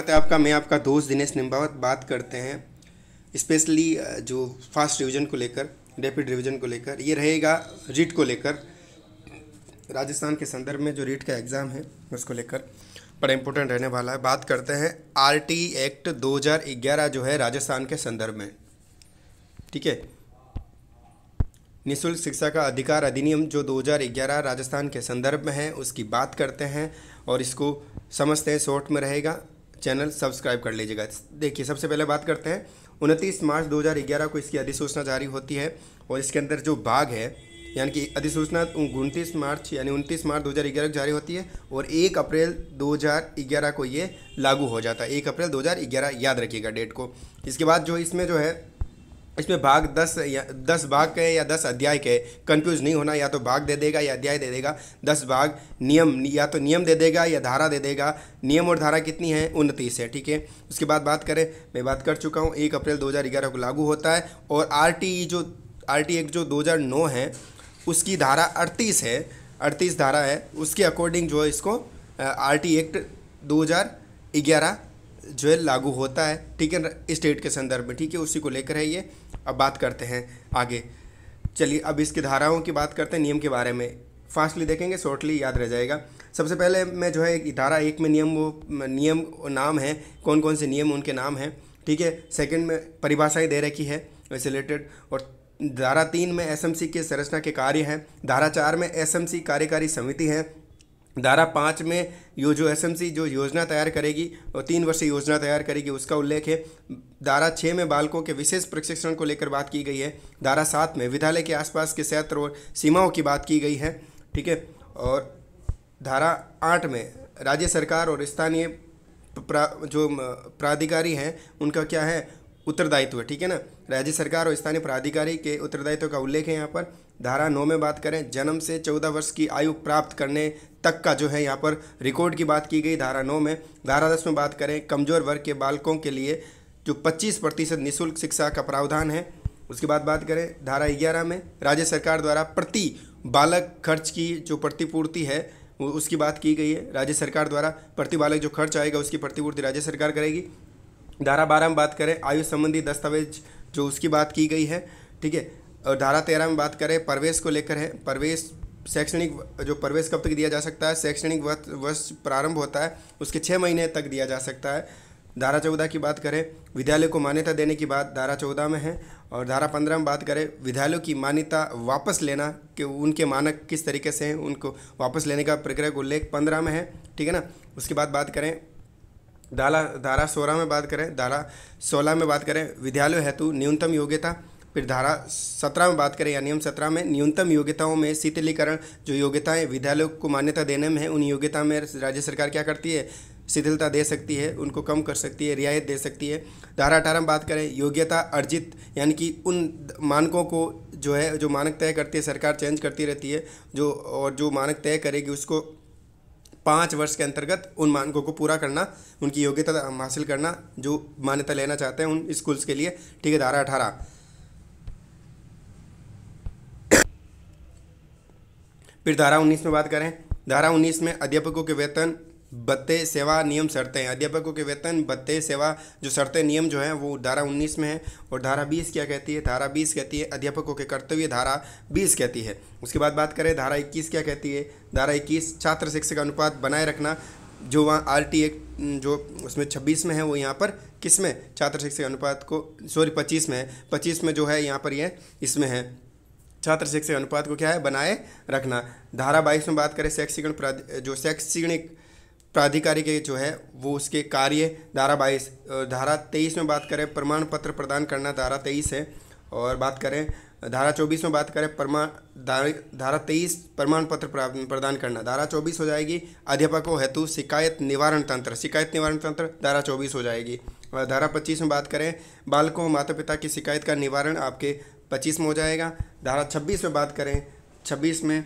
स्वागत है आपका मैं आपका दोस्त दिनेश निम्बावत बात करते हैं स्पेशली जो फास्ट रिवीजन को लेकर रैपिड रिवीजन को लेकर ये रहेगा रीट को लेकर राजस्थान के संदर्भ में जो रीट का एग्ज़ाम है उसको लेकर बड़ा इम्पोर्टेंट रहने वाला है बात करते हैं आर एक्ट 2011 जो है राजस्थान के संदर्भ में ठीक है निःशुल्क शिक्षा का अधिकार अधिनियम जो 2011 राजस्थान के संदर्भ में है उसकी बात करते हैं और इसको समझते हैं शॉर्ट में रहेगा चैनल सब्सक्राइब कर लीजिएगा देखिए सबसे पहले बात करते हैं उनतीस मार्च 2011 को इसकी अधिसूचना जारी होती है और इसके अंदर जो भाग है यानी कि अधिसूचना उनतीस मार्च यानी उनतीस मार्च 2011 को जारी होती है और एक अप्रैल 2011 को ये लागू हो जाता है एक अप्रैल 2011 याद रखिएगा डेट को इसके बाद जो इसमें जो है इसमें भाग दस या दस भाग के या दस अध्याय के कंफ्यूज नहीं होना या तो भाग दे देगा या अध्याय दे देगा दस भाग नियम या तो नियम दे देगा या धारा दे देगा नियम और धारा कितनी है उनतीस है ठीक है उसके बाद बात करें मैं बात कर चुका हूँ एक अप्रैल ग्यारह को लागू होता है और आर जो आर एक्ट जो दो है उसकी धारा अड़तीस है अड़तीस धारा है उसके अकॉर्डिंग जो है इसको आर एक्ट दो ग्यारह जो है लागू होता है ठीक है स्टेट के संदर्भ में ठीक है उसी को लेकर है ये अब बात करते हैं आगे चलिए अब इसकी धाराओं की बात करते हैं नियम के बारे में फास्टली देखेंगे शॉर्टली याद रह जाएगा सबसे पहले मैं जो है धारा एक में नियम वो नियम नाम है कौन कौन से नियम उनके नाम हैं ठीक है सेकंड में परिभाषाएं दे रखी है इस रिलेटेड और धारा तीन में एसएमसी के संरचना के कार्य हैं धारा चार में एसएमसी कार्यकारी समिति है धारा पाँच में यो जो एसएमसी जो योजना तैयार करेगी और तीन वर्षीय योजना तैयार करेगी उसका उल्लेख है धारा छः में बालकों के विशेष प्रशिक्षण को लेकर बात की गई है धारा सात में विद्यालय के आसपास के क्षेत्र और सीमाओं की बात की गई है ठीक है और धारा आठ में राज्य सरकार और स्थानीय प्रा, जो प्राधिकारी हैं उनका क्या है उत्तरदायित्व ठीक है ना राज्य सरकार और स्थानीय प्राधिकारी के उत्तरदायित्व का उल्लेख है यहाँ पर धारा नौ में बात करें जन्म से चौदह वर्ष की आयु प्राप्त करने तक का जो है यहाँ पर रिकॉर्ड की बात की गई धारा नौ में धारा दस में बात करें कमजोर वर्ग के बालकों के लिए जो पच्चीस प्रतिशत निःशुल्क शिक्षा का प्रावधान है उसके बाद बात करें धारा ग्यारह में राज्य सरकार द्वारा प्रति बालक खर्च की जो प्रतिपूर्ति है उसकी बात की गई है राज्य सरकार द्वारा प्रति बालक जो खर्च आएगा उसकी प्रतिपूर्ति राज्य सरकार करेगी धारा बारह में बात करें आयु संबंधी दस्तावेज जो उसकी बात की गई है ठीक है और धारा तेरह में बात करें प्रवेश को लेकर है प्रवेश शैक्षणिक जो प्रवेश कब तक दिया जा सकता है शैक्षणिक वर्ष प्रारंभ होता है उसके छः महीने तक दिया जा सकता है धारा चौदह की बात करें विद्यालय को मान्यता देने की बात धारा चौदह में है और धारा पंद्रह में बात करें विद्यालयों की मान्यता वापस लेना कि उनके मानक किस तरीके से हैं उनको वापस लेने का प्रक्रिया उल्लेख पंद्रह में है ठीक है ना उसके बाद बात करें दाला धारा सोलह में बात करें धारा सोलह में बात करें विद्यालय हेतु न्यूनतम योग्यता फिर धारा सत्रह में बात करें या नियम सत्रह में न्यूनतम योग्यताओं में शिथिलीकरण जो योग्यताएं विद्यालयों को मान्यता देने में है उन योग्यता में राज्य सरकार क्या करती है शिथिलता दे सकती है उनको कम कर सकती है रियायत दे सकती है धारा अठारह में बात करें योग्यता अर्जित यानी कि उन मानकों को जो है जो मानक तय करती है सरकार चेंज करती रहती है जो और जो मानक तय करेगी उसको पाँच वर्ष के अंतर्गत उन मानकों को पूरा करना उनकी योग्यता हासिल करना जो मान्यता लेना चाहते हैं उन स्कूल्स के लिए ठीक है धारा अठारह फिर धारा उन्नीस में बात करें धारा उन्नीस में अध्यापकों के वेतन बत्ते सेवा नियम शर्तें अध्यापकों के वेतन बत्ते सेवा जो शर्तें नियम जो है वो धारा 19 में है और धारा 20 क्या कहती है धारा 20 कहती है अध्यापकों के कर्तव्य धारा 20 कहती है उसके बाद बात करें धारा 21 क्या कहती है धारा 21 छात्र शिक्षक अनुपात बनाए रखना जो वहाँ आर टी एक्ट जो उसमें छब्बीस में है वो यहाँ पर किस में छात्र शिक्षक अनुपात को सॉरी पच्चीस में है पच्चीस में जो है यहाँ पर यह, इसमें है छात्र शिक्षक अनुपात को क्या है बनाए रखना धारा बाईस में बात करें शैक्षिक जो शैक्षणिक प्राधिकारी के जो है वो उसके कार्य धारा बाईस धारा तेईस में बात करें प्रमाण पत्र प्रदान करना धारा तेईस है और बात करें धारा चौबीस में बात करें प्रमाण धारा तेईस प्रमाण पत्र प्रदान करना धारा चौबीस हो जाएगी अध्यापकों हेतु शिकायत निवारण तंत्र शिकायत निवारण तंत्र धारा चौबीस हो जाएगी और धारा पच्चीस में बात करें बालकों माता पिता की शिकायत का निवारण आपके पच्चीस में हो जाएगा धारा छब्बीस में बात करें छब्बीस में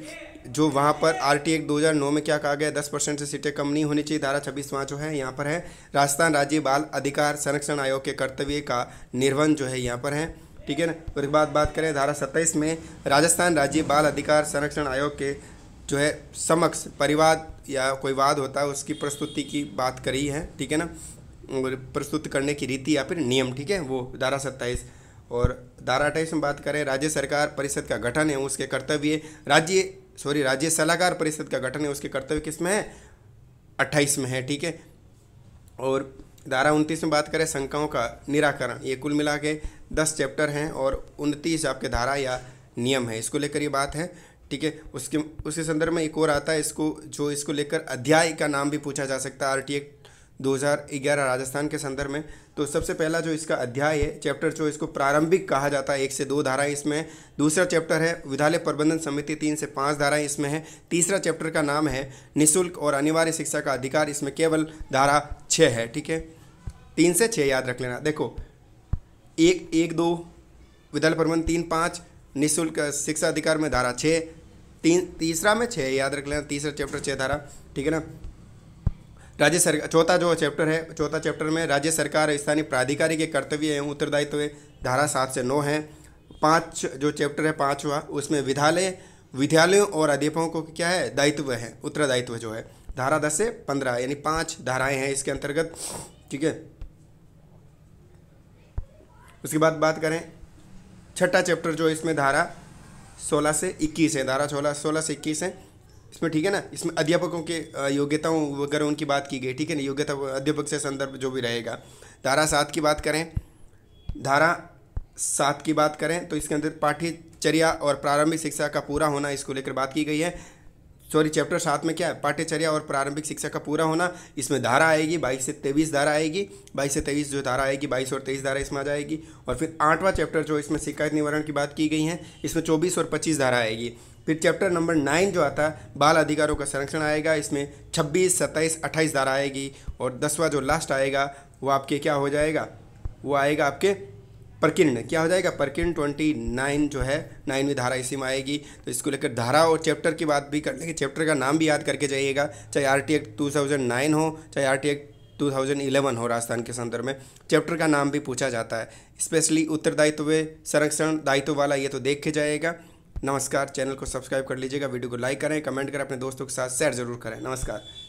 जो वहाँ पर आर टी एक्ट दो हज़ार नौ में क्या कहा गया दस परसेंट से सीटें कम नहीं होनी चाहिए धारा छब्बीस वहाँ जो है यहाँ पर है राजस्थान राज्य बाल अधिकार संरक्षण आयोग के कर्तव्य का निर्वहन जो है यहाँ पर है ठीक है ना उसके बाद बात करें धारा सत्ताईस में राजस्थान राज्य बाल अधिकार संरक्षण आयोग के जो है समक्ष परिवाद या कोई वाद होता है उसकी प्रस्तुति की बात करी है ठीक है ना प्रस्तुत करने की रीति या फिर नियम ठीक है वो धारा सत्ताईस और धारा अट्ठाईस में बात करें राज्य सरकार परिषद का गठन है उसके कर्तव्य राज्य सॉरी राज्य सलाहकार परिषद का गठन है उसके कर्तव्य किस में है अट्ठाईस में है ठीक है और धारा उनतीस में बात करें शंकाओं का निराकरण ये कुल मिला के दस चैप्टर हैं और उनतीस आपके धारा या नियम है इसको लेकर ये बात है ठीक है उसके उसके संदर्भ में एक और आता है इसको जो इसको लेकर अध्याय का नाम भी पूछा जा सकता है आर 2011 राजस्थान के संदर्भ में तो सबसे पहला जो इसका अध्याय है चैप्टर जो इसको प्रारंभिक कहा जाता है एक से दो धारा इसमें दूसरा चैप्टर है विद्यालय प्रबंधन समिति तीन से पाँच धारा इसमें है तीसरा चैप्टर का नाम है निःशुल्क और अनिवार्य शिक्षा का अधिकार इसमें केवल धारा छः है ठीक है तीन से छः याद रख लेना देखो एक एक दो विद्यालय प्रबंधन तीन पाँच निःशुल्क शिक्षा अधिकार में धारा छः तीन तीसरा में छः याद रख लेना तीसरा चैप्टर छः धारा ठीक है ना राज्य सरकार चौथा जो चैप्टर है चौथा चैप्टर में राज्य सरकार स्थानीय प्राधिकारी के कर्तव्य एवं उत्तरदायित्व धारा सात से नौ है पाँच जो चैप्टर है पाँचवा उसमें विद्यालय विद्यालयों और अध्यापकों को क्या है दायित्व है उत्तरदायित्व जो है धारा दस से पंद्रह यानी पाँच धाराएँ हैं इसके अंतर्गत ठीक है उसके बाद बात करें छठा चैप्टर जो इसमें धारा सोलह से इक्कीस है धारा सोलह सोलह से इक्कीस है इसमें ठीक है ना इसमें अध्यापकों के योग्यताओं वगैरह उनकी बात की गई ठीक है ना योग्यता अध्यापक से संदर्भ जो भी रहेगा धारा सात की बात करें धारा सात की बात करें तो इसके अंदर पाठ्यचर्या और प्रारंभिक शिक्षा का पूरा होना इसको लेकर बात की गई है सॉरी चैप्टर सात में क्या है पाठ्यचर्या और प्रारंभिक शिक्षा का पूरा होना इसमें धारा आएगी बाईस से तेईस धारा आएगी बाईस से तेईस जो धारा आएगी बाईस और तेईस धारा इसमें आ जाएगी और फिर आठवां चैप्टर जो इसमें शिकायत निवारण की बात की गई है इसमें चौबीस और पच्चीस धारा आएगी फिर चैप्टर नंबर नाइन जो आता है बाल अधिकारों का संरक्षण आएगा इसमें छब्बीस सत्ताईस अट्ठाईस धारा आएगी और दसवा जो लास्ट आएगा वो आपके क्या हो जाएगा वो आएगा आपके प्रकिर्ण क्या हो जाएगा प्रकिर्ण ट्वेंटी नाइन जो है नाइनवीं धारा इसी में आएगी तो इसको लेकर धारा और चैप्टर की बात भी कर लेंगे चैप्टर का नाम भी याद करके जाइएगा चाहे R T two thousand nine हो चाहे आर टी 2011 हो राजस्थान के संदर्भ में चैप्टर का नाम भी पूछा जाता है स्पेशली उत्तरदायित्व संरक्षण दायित्व वाला ये तो देख के जाएगा नमस्कार चैनल को सब्सक्राइब कर लीजिएगा वीडियो को लाइक करें कमेंट करें अपने दोस्तों के साथ शेयर जरूर करें नमस्कार